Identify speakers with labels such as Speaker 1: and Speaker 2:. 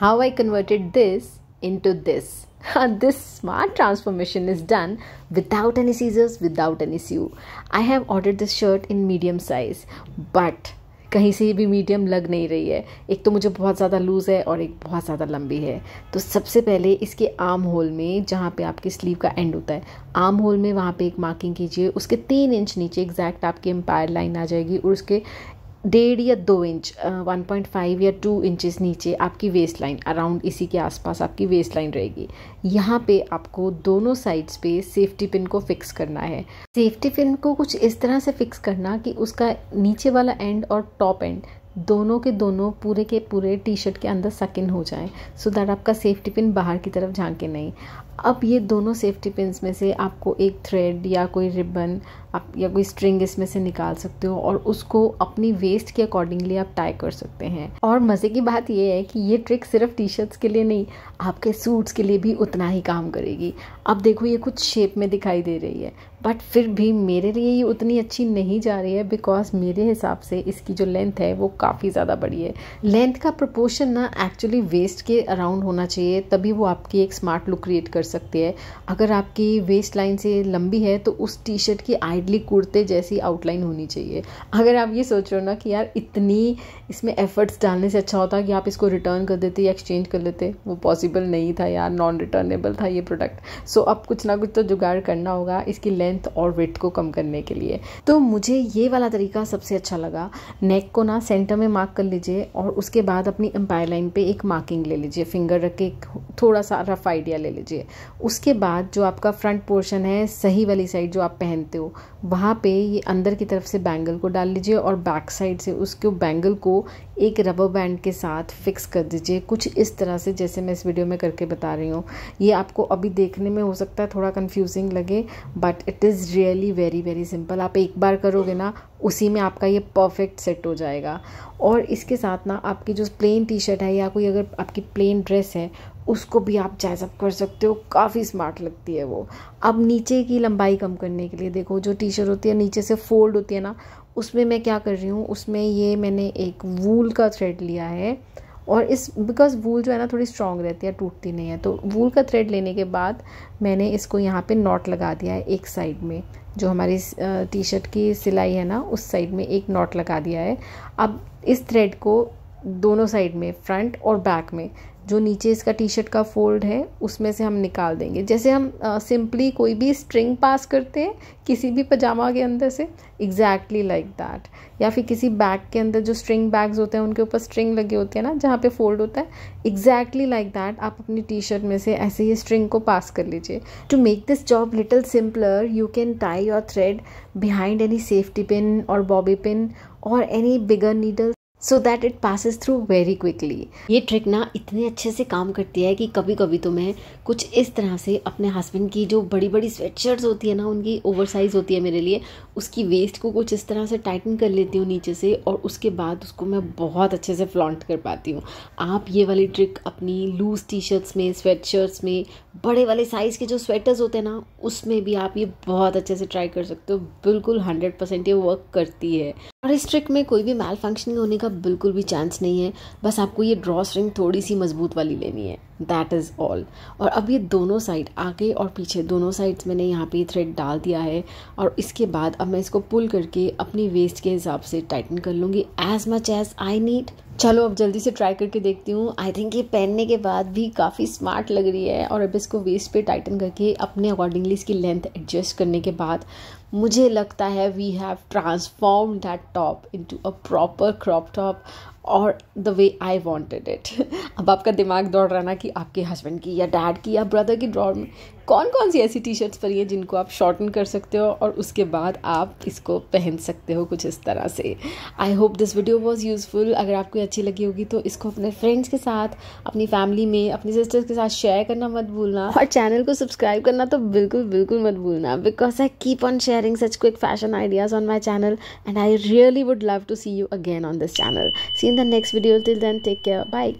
Speaker 1: how I converted this into this. this smart transformation is done without any scissors, without any sew. I have ordered this shirt in medium size, but कहीं से भी medium लग नहीं रही है एक तो मुझे बहुत ज़्यादा लूज़ है और एक बहुत ज़्यादा लंबी है तो सबसे पहले इसके आर्म होल में जहाँ पे आपके स्लीव का एंड होता है आर्म होल में वहाँ पे एक मार्किंग कीजिए उसके तीन इंच नीचे एग्जैक्ट आपकी एम्पायर लाइन आ जाएगी और उसके डेढ़ या दो इंच वन पॉइंट फाइव या टू इंचेस नीचे आपकी वेस्ट लाइन अराउंड इसी के आसपास आपकी वेस्ट लाइन रहेगी यहाँ पे आपको दोनों साइड्स पे सेफ्टी पिन को फिक्स करना है सेफ्टी पिन को कुछ इस तरह से फिक्स करना कि उसका नीचे वाला एंड और टॉप एंड दोनों के दोनों पूरे के पूरे टी शर्ट के अंदर सकिन हो जाए सो so दैट आपका सेफ्टी पिन बाहर की तरफ झांके नहीं अब ये दोनों सेफ्टी पिन्स में से आपको एक थ्रेड या कोई रिबन आप या कोई स्ट्रिंग इसमें से निकाल सकते हो और उसको अपनी वेस्ट के अकॉर्डिंगली आप टाई कर सकते हैं और मज़े की बात यह है कि ये ट्रिक सिर्फ टी शर्ट्स के लिए नहीं आपके सूट्स के लिए भी उतना ही काम करेगी अब देखो ये कुछ शेप में दिखाई दे रही है बट फिर भी मेरे लिए ये उतनी अच्छी नहीं जा रही है बिकॉज मेरे हिसाब से इसकी जो लेंथ है वो काफ़ी ज़्यादा बड़ी है लेंथ का प्रपोर्शन ना एक्चुअली वेस्ट के अराउंड होना चाहिए तभी वो आपकी एक स्मार्ट लुक क्रिएट कर सकती है अगर आपकी वेस्ट लाइन से लंबी है तो उस टी शर्ट की आइडली कुर्ते जैसी आउटलाइन होनी चाहिए अगर आप ये सोच रहे हो ना कि यार इतनी इसमें एफर्ट्स डालने से अच्छा होता कि आप इसको रिटर्न कर देते या एक्सचेंज कर लेते वो पॉसिबल नहीं था यार नॉन रिटर्नेबल था ये प्रोडक्ट सो अब कुछ ना कुछ तो जुगाड़ करना होगा इसकी लेंथ और वेट को कम करने के लिए तो मुझे ये वाला तरीका सबसे अच्छा लगा नेक को ना सेंटर में मार्क कर लीजिए और उसके बाद अपनी एम्पायर लाइन पे एक मार्किंग ले लीजिए फिंगर रख के थोड़ा सा रफ आइडिया ले लीजिए उसके बाद जो आपका फ्रंट पोर्शन है सही वाली साइड जो आप पहनते हो वहाँ पे ये अंदर की तरफ से बैंगल को डाल लीजिए और बैक साइड से उसके बैंगल को एक रबर बैंड के साथ फिक्स कर दीजिए कुछ इस तरह से जैसे मैं इस वीडियो में करके बता रही हूँ ये आपको अभी देखने में हो सकता है थोड़ा कन्फ्यूजिंग लगे but it is really very very simple आप एक बार करोगे ना उसी में आपका ये परफेक्ट सेट हो जाएगा और इसके साथ ना आपकी जो प्लेन टी शर्ट है या कोई अगर आपकी प्लेन ड्रेस है उसको भी आप जायज़ कर सकते हो काफ़ी स्मार्ट लगती है वो अब नीचे की लंबाई कम करने के लिए देखो जो टी शर्ट होती है नीचे से फोल्ड होती है ना उसमें मैं क्या कर रही हूँ उसमें ये मैंने एक वूल का थ्रेड लिया है और इस बिकॉज वूल जो है ना थोड़ी स्ट्रॉन्ग रहती है टूटती नहीं है तो वूल का थ्रेड लेने के बाद मैंने इसको यहाँ पे नॉट लगा दिया है एक साइड में जो हमारी टी शर्ट की सिलाई है ना उस साइड में एक नॉट लगा दिया है अब इस थ्रेड को दोनों साइड में फ्रंट और बैक में जो नीचे इसका टी शर्ट का फोल्ड है उसमें से हम निकाल देंगे जैसे हम सिंपली कोई भी स्ट्रिंग पास करते हैं किसी भी पजामा के अंदर से एग्जैक्टली लाइक दैट या फिर किसी बैग के अंदर जो स्ट्रिंग बैग्स होते हैं उनके ऊपर स्ट्रिंग लगे होते हैं ना जहाँ पे फोल्ड होता है एग्जैक्टली लाइक दैट आप अपनी टी शर्ट में से ऐसे ही स्ट्रिंग को पास कर लीजिए to make this job little simpler you can tie your thread behind any safety pin और बॉबी पिन और any bigger needles so that it passes through very quickly ये trick ना इतने अच्छे से काम करती है कि कभी कभी तो मैं कुछ इस तरह से अपने हस्बैंड की जो बड़ी बड़ी स्वेटशर्ट्स होती है ना उनकी ओवर साइज़ होती है मेरे लिए उसकी वेस्ट को कुछ इस तरह से टाइटन कर लेती हूँ नीचे से और उसके बाद उसको मैं बहुत अच्छे से फ्लॉन्ट कर पाती हूँ आप ये वाली ट्रिक अपनी लूज़ टी शर्ट्स में स्वेट शर्ट्स में बड़े वाले साइज़ के जो स्वेटर्स होते हैं ना उसमें भी आप ये बहुत अच्छे से ट्राई कर सकते हो बिल्कुल हंड्रेड परसेंट ये वर्क करती है और इस ट्रिक में कोई भी मैल फंक्शनिंग होने का बिल्कुल भी चांस नहीं है बस आपको ये ड्रॉ स्ट्रिंग थोड़ी सी मजबूत वाली लेनी है दैट इज़ ऑल और अब ये दोनों साइड आगे और पीछे दोनों साइड्स मैंने यहाँ पे थ्रेड डाल दिया है और इसके बाद अब मैं इसको पुल करके अपनी वेस्ट के हिसाब से टाइटन कर लूँगी as much as I need चलो अब जल्दी से ट्राई करके देखती हूँ आई थिंक ये पहनने के बाद भी काफ़ी स्मार्ट लग रही है और अब इसको वेस्ट पे टाइटन करके अपने अकॉर्डिंगली इसकी लेंथ एडजस्ट करने के बाद मुझे लगता है we have transform that top into a proper crop top और the way I wanted it अब आपका दिमाग दौड़ रहा ना कि आपके हस्बैंड की या डैड की या ब्रदर की ड्रॉर में कौन कौन सी ऐसी टी शर्ट्स पर है जिनको आप शॉर्टन कर सकते हो और उसके बाद आप इसको पहन सकते हो कुछ इस तरह से I hope this video was useful अगर आपको अच्छी लगी होगी तो इसको अपने फ्रेंड्स के साथ अपनी फैमिली में अपनी सिस्टर्स के साथ शेयर करना मत भूलना और चैनल को सब्सक्राइब करना तो बिल्कुल बिल्कुल मत भूलना because I keep on share sharing such quick fashion ideas on my channel and I really would love to see you again on this channel. See you in the next video. Till then, take care. Bye.